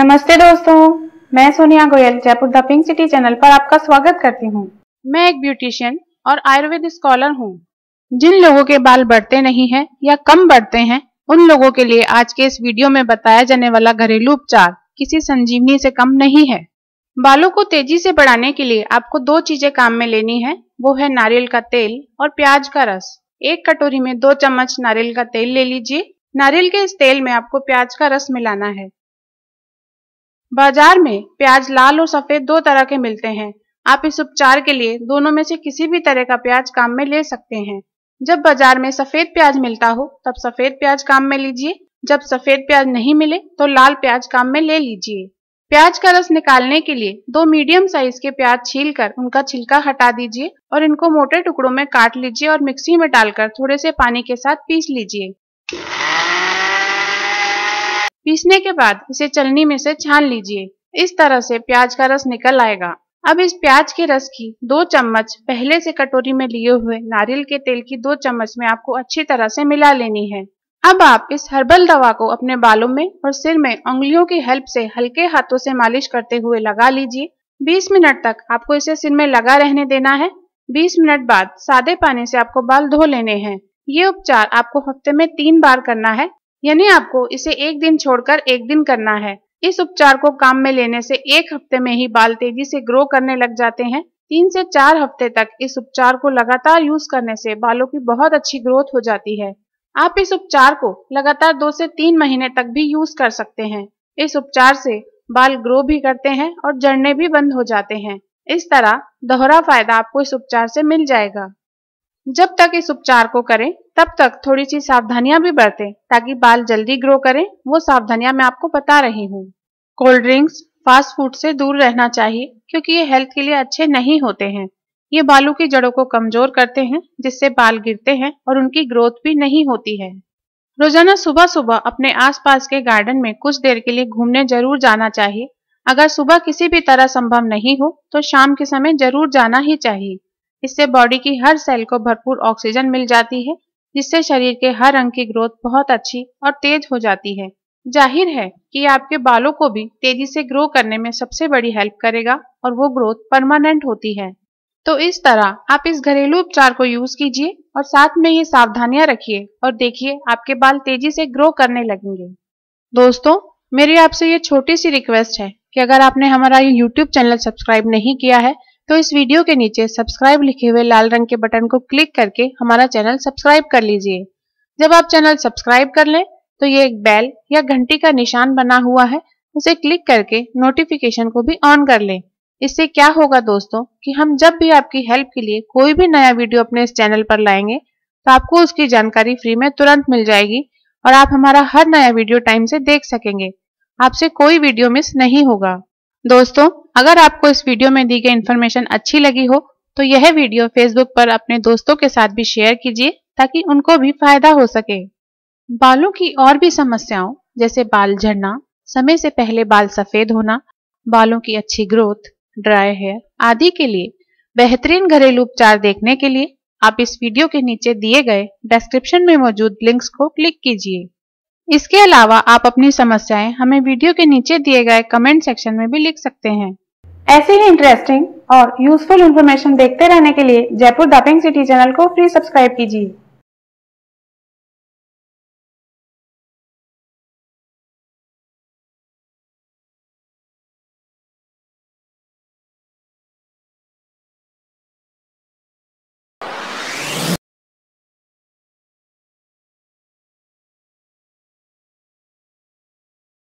नमस्ते दोस्तों मैं Sonia Goyal Jaipur the pink city channel पर आपका स्वागत करती हूँ मैं एक ब्यूटिशियन और आयुर्वेद स्कॉलर हूँ जिन लोगों के बाल बढ़ते नहीं हैं या कम बढ़ते हैं उन लोगों के लिए आज के इस वीडियो में बताया जाने वाला घरेलू उपचार किसी संजीवनी से कम नहीं है बालों को तेजी से बढ़ाने के लिए आपको दो चीजें काम में लेनी है वो है नारियल का तेल और प्याज का रस एक कटोरी में दो चम्मच नारियल का तेल ले लीजिए नारियल के इस तेल में आपको प्याज का रस मिलाना है बाजार में प्याज लाल और सफेद दो तरह के मिलते हैं आप इस उपचार के लिए दोनों में से किसी भी तरह का प्याज काम में ले सकते हैं जब बाजार में सफेद प्याज मिलता हो तब सफेद प्याज काम में लीजिए जब सफेद प्याज नहीं मिले तो लाल प्याज काम में ले लीजिए प्याज का रस निकालने के लिए दो मीडियम साइज के प्याज छील कर उनका छिलका हटा दीजिए और इनको मोटे टुकड़ों में काट लीजिए और मिक्सी में डालकर थोड़े से पानी के साथ पीस लीजिए पीसने के बाद इसे चलनी में से छान लीजिए इस तरह से प्याज का रस निकल आएगा अब इस प्याज के रस की दो चम्मच पहले से कटोरी में लिए हुए नारियल के तेल की दो चम्मच में आपको अच्छी तरह से मिला लेनी है अब आप इस हर्बल दवा को अपने बालों में और सिर में उंगलियों की हेल्प से हल्के हाथों से मालिश करते हुए लगा लीजिए 20 मिनट तक आपको इसे सिर में लगा रहने देना है 20 मिनट बाद सादे पानी से आपको बाल धो लेने हैं ये उपचार आपको हफ्ते में तीन बार करना है यानी आपको इसे एक दिन छोड़कर एक दिन करना है इस उपचार को काम में लेने से एक हफ्ते में ही बाल तेजी से ग्रो करने लग जाते हैं तीन से चार हफ्ते तक इस उपचार को लगातार यूज करने से बालों की बहुत अच्छी ग्रोथ हो जाती है आप इस उपचार को लगातार दो से तीन महीने तक भी यूज कर सकते हैं इस उपचार से बाल ग्रो भी करते हैं और जड़ने भी बंद हो जाते हैं इस तरह दोहरा फायदा आपको इस उपचार से मिल जाएगा जब तक इस उपचार को करें तब तक थोड़ी सी सावधानियां भी बरतें ताकि बाल जल्दी ग्रो करें वो सावधानियां मैं आपको बता रही हूँ कोल्ड ड्रिंक्स फास्ट फूड से दूर रहना चाहिए क्योंकि ये हेल्थ के लिए अच्छे नहीं होते हैं ये बालों की जड़ों को कमजोर करते हैं जिससे बाल गिरते हैं और उनकी ग्रोथ भी नहीं होती है रोजाना सुबह सुबह अपने आसपास के गार्डन में कुछ देर के लिए घूमने जरूर जाना चाहिए अगर सुबह किसी भी तरह संभव नहीं हो तो शाम के समय जरूर जाना ही चाहिए इससे बॉडी की हर सेल को भरपूर ऑक्सीजन मिल जाती है जिससे शरीर के हर अंग की ग्रोथ बहुत अच्छी और तेज हो जाती है जाहिर है कि आपके बालों को भी तेजी से ग्रो करने में सबसे बड़ी हेल्प करेगा और वो ग्रोथ परमानेंट होती है तो इस तरह आप इस घरेलू उपचार को यूज कीजिए और साथ में ये सावधानियां रखिए और देखिए आपके बाल तेजी से ग्रो करने लगेंगे दोस्तों मेरी आपसे ये छोटी सी रिक्वेस्ट है कि अगर आपने हमारा ये यूट्यूब चैनल सब्सक्राइब नहीं किया है तो इस वीडियो के नीचे सब्सक्राइब लिखे हुए लाल रंग के बटन को क्लिक करके हमारा चैनल सब्सक्राइब कर लीजिए जब आप चैनल सब्सक्राइब कर लें तो ये एक बेल या घंटी का निशान बना हुआ है उसे क्लिक करके नोटिफिकेशन को भी ऑन कर लें इससे क्या होगा दोस्तों कि हम जब भी आपकी हेल्प के लिए कोई भी नया वीडियो अपने इस चैनल पर लाएंगे तो आपको उसकी जानकारी फ्री में तुरंत मिल जाएगी और आप हमारा हर नया वीडियो टाइम से देख सकेंगे आपसे कोई वीडियो मिस नहीं होगा दोस्तों अगर आपको इस वीडियो में दी गई इन्फॉर्मेशन अच्छी लगी हो तो यह वीडियो फेसबुक पर अपने दोस्तों के साथ भी शेयर कीजिए ताकि उनको भी फायदा हो सके बालों की और भी समस्याओं जैसे बाल झड़ना समय से पहले बाल सफेद होना बालों की अच्छी ग्रोथ ड्राई हेयर आदि के लिए बेहतरीन घरेलू उपचार देखने के लिए आप इस वीडियो के नीचे दिए गए डिस्क्रिप्शन में मौजूद लिंक्स को क्लिक कीजिए इसके अलावा आप अपनी समस्याएं हमें वीडियो के नीचे दिए गए कमेंट सेक्शन में भी लिख सकते हैं ऐसे ही इंटरेस्टिंग और यूजफुल इन्फॉर्मेशन देखते रहने के लिए जयपुर दापिंग सिटी चैनल को फ्री सब्सक्राइब कीजिए